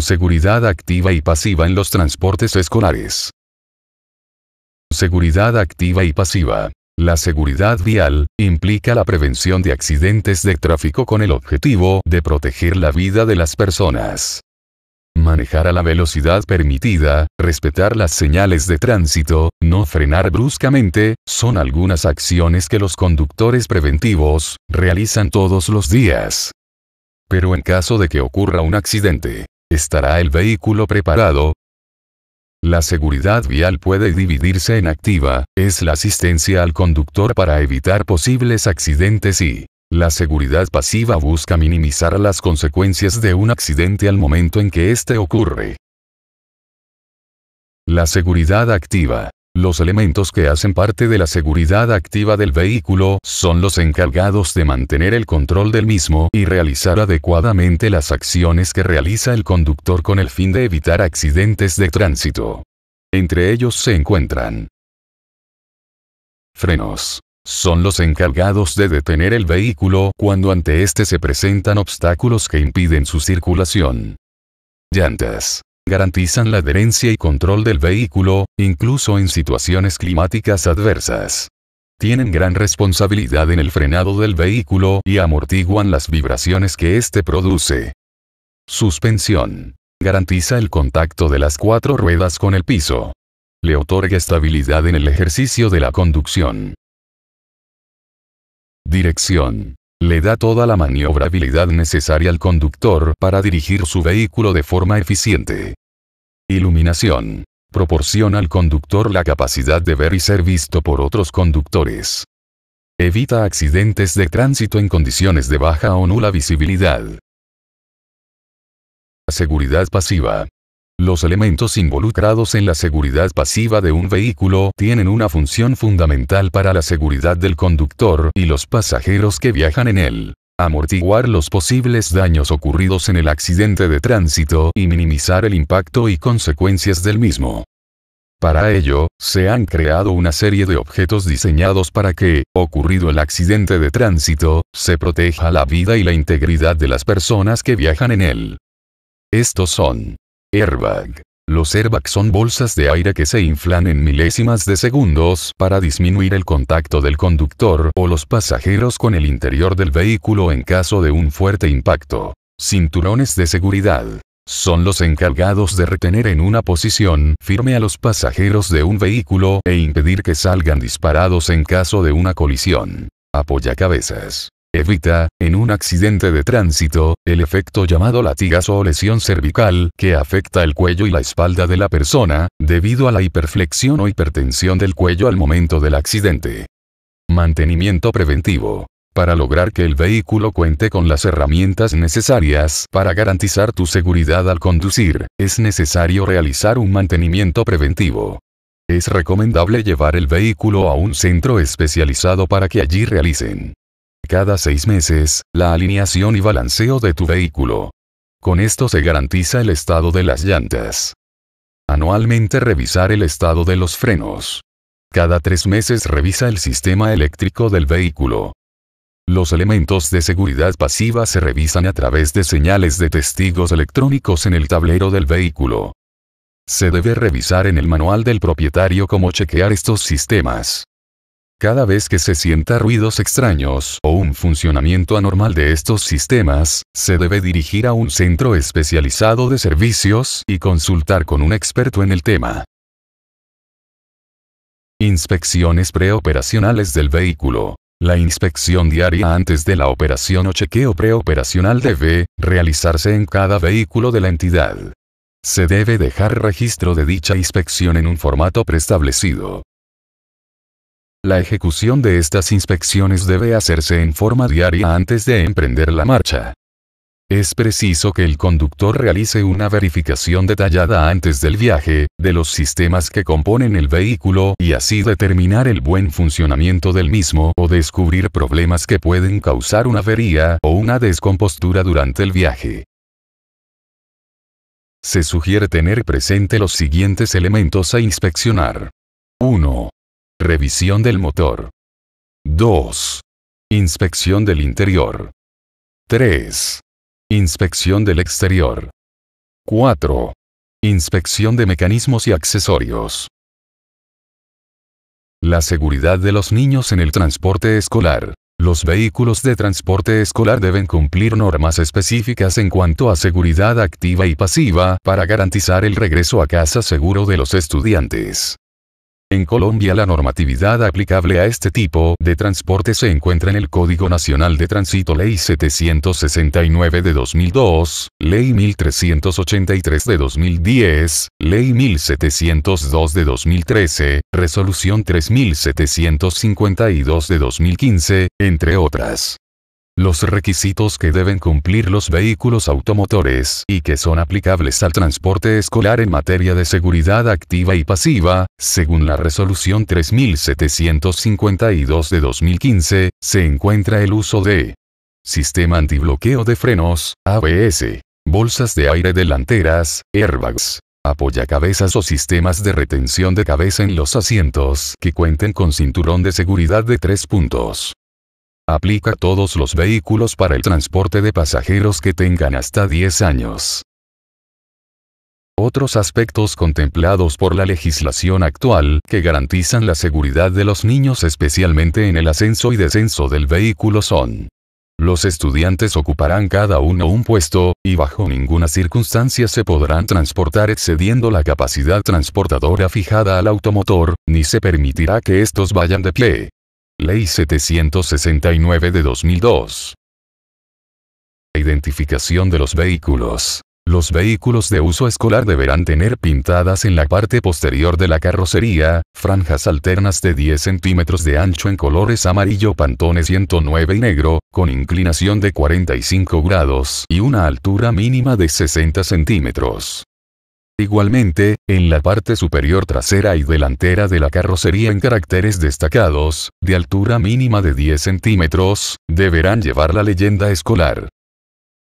Seguridad activa y pasiva en los transportes escolares. Seguridad activa y pasiva. La seguridad vial implica la prevención de accidentes de tráfico con el objetivo de proteger la vida de las personas. Manejar a la velocidad permitida, respetar las señales de tránsito, no frenar bruscamente, son algunas acciones que los conductores preventivos realizan todos los días. Pero en caso de que ocurra un accidente, ¿Estará el vehículo preparado? La seguridad vial puede dividirse en activa, es la asistencia al conductor para evitar posibles accidentes y la seguridad pasiva busca minimizar las consecuencias de un accidente al momento en que éste ocurre. La seguridad activa los elementos que hacen parte de la seguridad activa del vehículo son los encargados de mantener el control del mismo y realizar adecuadamente las acciones que realiza el conductor con el fin de evitar accidentes de tránsito. Entre ellos se encuentran frenos. Son los encargados de detener el vehículo cuando ante éste se presentan obstáculos que impiden su circulación. Llantas garantizan la adherencia y control del vehículo, incluso en situaciones climáticas adversas. Tienen gran responsabilidad en el frenado del vehículo y amortiguan las vibraciones que éste produce. Suspensión. Garantiza el contacto de las cuatro ruedas con el piso. Le otorga estabilidad en el ejercicio de la conducción. Dirección le da toda la maniobrabilidad necesaria al conductor para dirigir su vehículo de forma eficiente. Iluminación. Proporciona al conductor la capacidad de ver y ser visto por otros conductores. Evita accidentes de tránsito en condiciones de baja o nula visibilidad. Seguridad pasiva. Los elementos involucrados en la seguridad pasiva de un vehículo tienen una función fundamental para la seguridad del conductor y los pasajeros que viajan en él. Amortiguar los posibles daños ocurridos en el accidente de tránsito y minimizar el impacto y consecuencias del mismo. Para ello, se han creado una serie de objetos diseñados para que, ocurrido el accidente de tránsito, se proteja la vida y la integridad de las personas que viajan en él. Estos son Airbag. Los airbags son bolsas de aire que se inflan en milésimas de segundos para disminuir el contacto del conductor o los pasajeros con el interior del vehículo en caso de un fuerte impacto. Cinturones de seguridad. Son los encargados de retener en una posición firme a los pasajeros de un vehículo e impedir que salgan disparados en caso de una colisión. Apoyacabezas. Evita, en un accidente de tránsito, el efecto llamado latigazo o lesión cervical que afecta el cuello y la espalda de la persona, debido a la hiperflexión o hipertensión del cuello al momento del accidente. Mantenimiento preventivo para lograr que el vehículo cuente con las herramientas necesarias para garantizar tu seguridad al conducir, es necesario realizar un mantenimiento preventivo. Es recomendable llevar el vehículo a un centro especializado para que allí realicen cada seis meses, la alineación y balanceo de tu vehículo. Con esto se garantiza el estado de las llantas. Anualmente revisar el estado de los frenos. Cada tres meses revisa el sistema eléctrico del vehículo. Los elementos de seguridad pasiva se revisan a través de señales de testigos electrónicos en el tablero del vehículo. Se debe revisar en el manual del propietario cómo chequear estos sistemas. Cada vez que se sienta ruidos extraños o un funcionamiento anormal de estos sistemas, se debe dirigir a un centro especializado de servicios y consultar con un experto en el tema. Inspecciones preoperacionales del vehículo. La inspección diaria antes de la operación o chequeo preoperacional debe realizarse en cada vehículo de la entidad. Se debe dejar registro de dicha inspección en un formato preestablecido. La ejecución de estas inspecciones debe hacerse en forma diaria antes de emprender la marcha. Es preciso que el conductor realice una verificación detallada antes del viaje, de los sistemas que componen el vehículo y así determinar el buen funcionamiento del mismo o descubrir problemas que pueden causar una avería o una descompostura durante el viaje. Se sugiere tener presente los siguientes elementos a inspeccionar. 1. Revisión del motor. 2. Inspección del interior. 3. Inspección del exterior. 4. Inspección de mecanismos y accesorios. La seguridad de los niños en el transporte escolar. Los vehículos de transporte escolar deben cumplir normas específicas en cuanto a seguridad activa y pasiva para garantizar el regreso a casa seguro de los estudiantes. En Colombia la normatividad aplicable a este tipo de transporte se encuentra en el Código Nacional de Tránsito Ley 769 de 2002, Ley 1383 de 2010, Ley 1702 de 2013, Resolución 3752 de 2015, entre otras los requisitos que deben cumplir los vehículos automotores y que son aplicables al transporte escolar en materia de seguridad activa y pasiva, según la resolución 3752 de 2015, se encuentra el uso de sistema antibloqueo de frenos, ABS, bolsas de aire delanteras, airbags, apoyacabezas o sistemas de retención de cabeza en los asientos que cuenten con cinturón de seguridad de tres puntos. Aplica a todos los vehículos para el transporte de pasajeros que tengan hasta 10 años. Otros aspectos contemplados por la legislación actual que garantizan la seguridad de los niños especialmente en el ascenso y descenso del vehículo son los estudiantes ocuparán cada uno un puesto, y bajo ninguna circunstancia se podrán transportar excediendo la capacidad transportadora fijada al automotor, ni se permitirá que estos vayan de pie. Ley 769 de 2002. identificación de los vehículos. Los vehículos de uso escolar deberán tener pintadas en la parte posterior de la carrocería, franjas alternas de 10 centímetros de ancho en colores amarillo pantone 109 y negro, con inclinación de 45 grados y una altura mínima de 60 centímetros. Igualmente, en la parte superior trasera y delantera de la carrocería en caracteres destacados, de altura mínima de 10 centímetros, deberán llevar la leyenda escolar.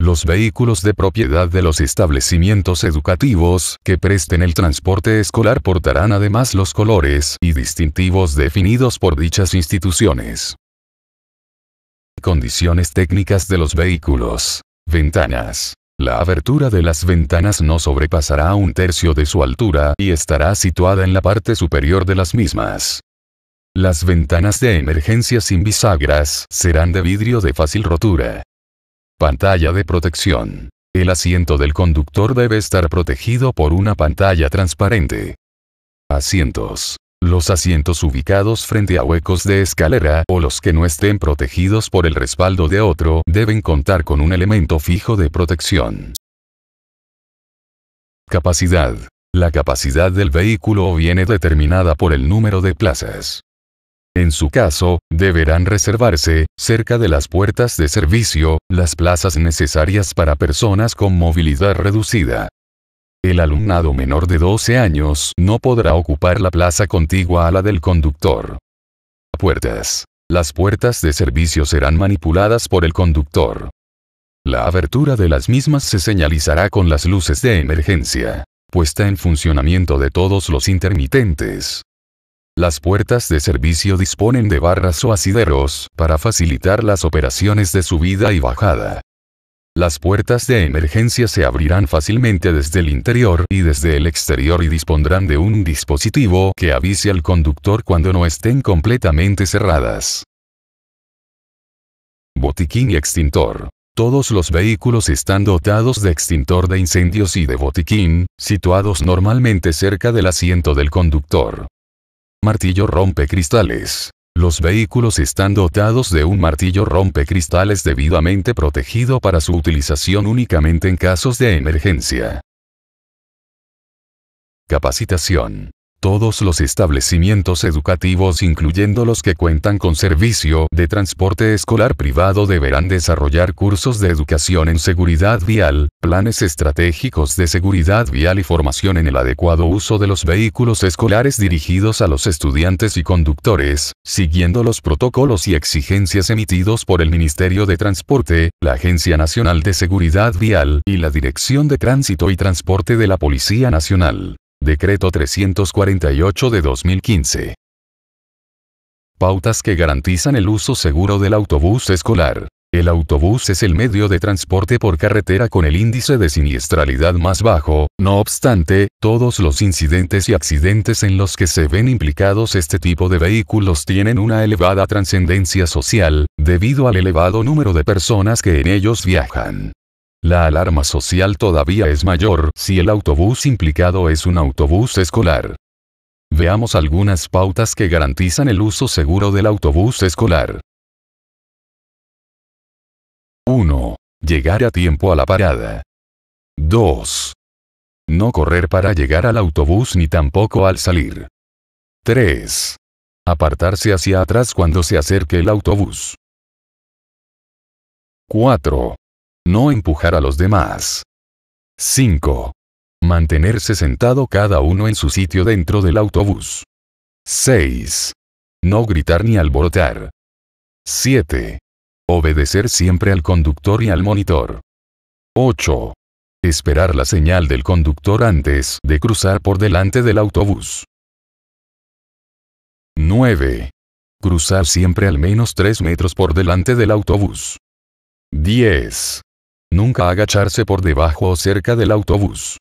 Los vehículos de propiedad de los establecimientos educativos que presten el transporte escolar portarán además los colores y distintivos definidos por dichas instituciones. Condiciones técnicas de los vehículos. Ventanas. La abertura de las ventanas no sobrepasará un tercio de su altura y estará situada en la parte superior de las mismas. Las ventanas de emergencia sin bisagras serán de vidrio de fácil rotura. Pantalla de protección. El asiento del conductor debe estar protegido por una pantalla transparente. Asientos. Los asientos ubicados frente a huecos de escalera o los que no estén protegidos por el respaldo de otro deben contar con un elemento fijo de protección. Capacidad. La capacidad del vehículo viene determinada por el número de plazas. En su caso, deberán reservarse, cerca de las puertas de servicio, las plazas necesarias para personas con movilidad reducida. El alumnado menor de 12 años no podrá ocupar la plaza contigua a la del conductor. Puertas. Las puertas de servicio serán manipuladas por el conductor. La abertura de las mismas se señalizará con las luces de emergencia, puesta en funcionamiento de todos los intermitentes. Las puertas de servicio disponen de barras o asideros para facilitar las operaciones de subida y bajada. Las puertas de emergencia se abrirán fácilmente desde el interior y desde el exterior y dispondrán de un dispositivo que avise al conductor cuando no estén completamente cerradas. Botiquín y extintor. Todos los vehículos están dotados de extintor de incendios y de botiquín, situados normalmente cerca del asiento del conductor. Martillo rompe cristales. Los vehículos están dotados de un martillo rompecristales debidamente protegido para su utilización únicamente en casos de emergencia. Capacitación todos los establecimientos educativos incluyendo los que cuentan con servicio de transporte escolar privado deberán desarrollar cursos de educación en seguridad vial, planes estratégicos de seguridad vial y formación en el adecuado uso de los vehículos escolares dirigidos a los estudiantes y conductores, siguiendo los protocolos y exigencias emitidos por el Ministerio de Transporte, la Agencia Nacional de Seguridad Vial y la Dirección de Tránsito y Transporte de la Policía Nacional. Decreto 348 de 2015. Pautas que garantizan el uso seguro del autobús escolar. El autobús es el medio de transporte por carretera con el índice de siniestralidad más bajo, no obstante, todos los incidentes y accidentes en los que se ven implicados este tipo de vehículos tienen una elevada trascendencia social, debido al elevado número de personas que en ellos viajan. La alarma social todavía es mayor si el autobús implicado es un autobús escolar. Veamos algunas pautas que garantizan el uso seguro del autobús escolar. 1. Llegar a tiempo a la parada. 2. No correr para llegar al autobús ni tampoco al salir. 3. Apartarse hacia atrás cuando se acerque el autobús. 4. No empujar a los demás. 5. Mantenerse sentado cada uno en su sitio dentro del autobús. 6. No gritar ni alborotar. 7. Obedecer siempre al conductor y al monitor. 8. Esperar la señal del conductor antes de cruzar por delante del autobús. 9. Cruzar siempre al menos 3 metros por delante del autobús. 10 nunca agacharse por debajo o cerca del autobús.